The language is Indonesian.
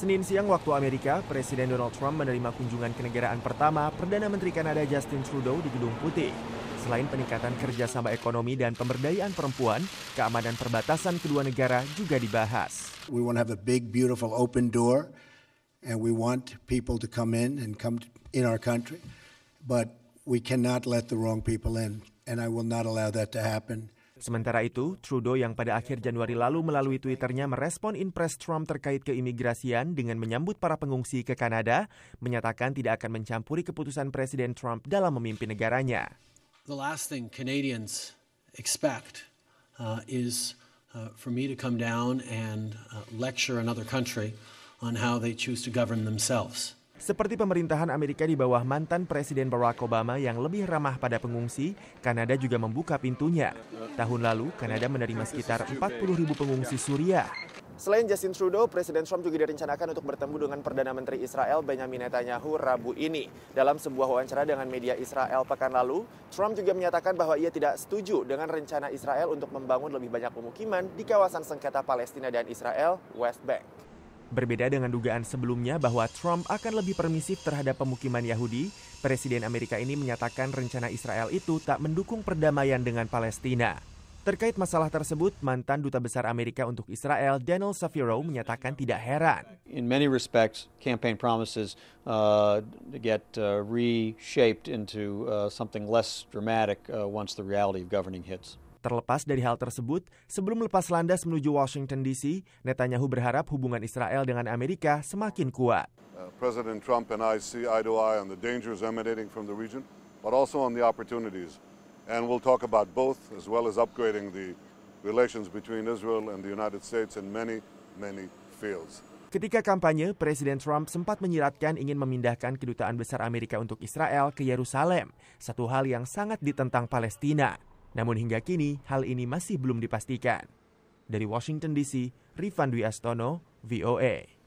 Senin siang waktu Amerika, Presiden Donald Trump menerima kunjungan kenegaraan pertama Perdana Menteri Kanada Justin Trudeau di Gedung Putih. Selain peningkatan kerjasama ekonomi dan pemberdayaan perempuan, keamanan perbatasan kedua negara juga dibahas. We want to have a big, beautiful open door, and we want people to come in and come in our country, but we cannot let the wrong people in, and I will not allow that to happen. Sementara itu, Trudeau yang pada akhir Januari lalu melalui Twitternya merespon impres Trump terkait keimigrasian dengan menyambut para pengungsi ke Kanada, menyatakan tidak akan mencampuri keputusan Presiden Trump dalam memimpin negaranya. The last thing Canadians expect uh, is uh, for me to come down and uh, lecture another country on how they choose to govern themselves. Seperti pemerintahan Amerika di bawah mantan Presiden Barack Obama yang lebih ramah pada pengungsi, Kanada juga membuka pintunya. Tahun lalu, Kanada menerima sekitar 40 ribu pengungsi Suriah. Selain Justin Trudeau, Presiden Trump juga direncanakan untuk bertemu dengan Perdana Menteri Israel Benjamin Netanyahu Rabu ini. Dalam sebuah wawancara dengan media Israel pekan lalu, Trump juga menyatakan bahwa ia tidak setuju dengan rencana Israel untuk membangun lebih banyak pemukiman di kawasan sengketa Palestina dan Israel, West Bank. Berbeda dengan dugaan sebelumnya bahwa Trump akan lebih permisif terhadap pemukiman Yahudi, Presiden Amerika ini menyatakan rencana Israel itu tak mendukung perdamaian dengan Palestina. Terkait masalah tersebut, mantan duta besar Amerika untuk Israel, Daniel Safiro, menyatakan tidak heran. In many respects, campaign promises uh, get uh, reshaped into uh, something less dramatic uh, once the reality of governing hits. Terlepas dari hal tersebut, sebelum lepas landas menuju Washington DC, Netanyahu berharap hubungan Israel dengan Amerika semakin kuat. Uh, President Trump and I see eye to eye on the dangers emanating from the region, but also on the opportunities. And we'll talk about both, as well as upgrading the relations between Israel and the United States in many, many fields. Ketika kampanye, Presiden Trump sempat menyiratkan ingin memindahkan kedutaan besar Amerika untuk Israel ke Yerusalem, satu hal yang sangat ditentang Palestina. Namun hingga kini hal ini masih belum dipastikan. Dari Washington DC, Rifan Dwi Astono, VOA.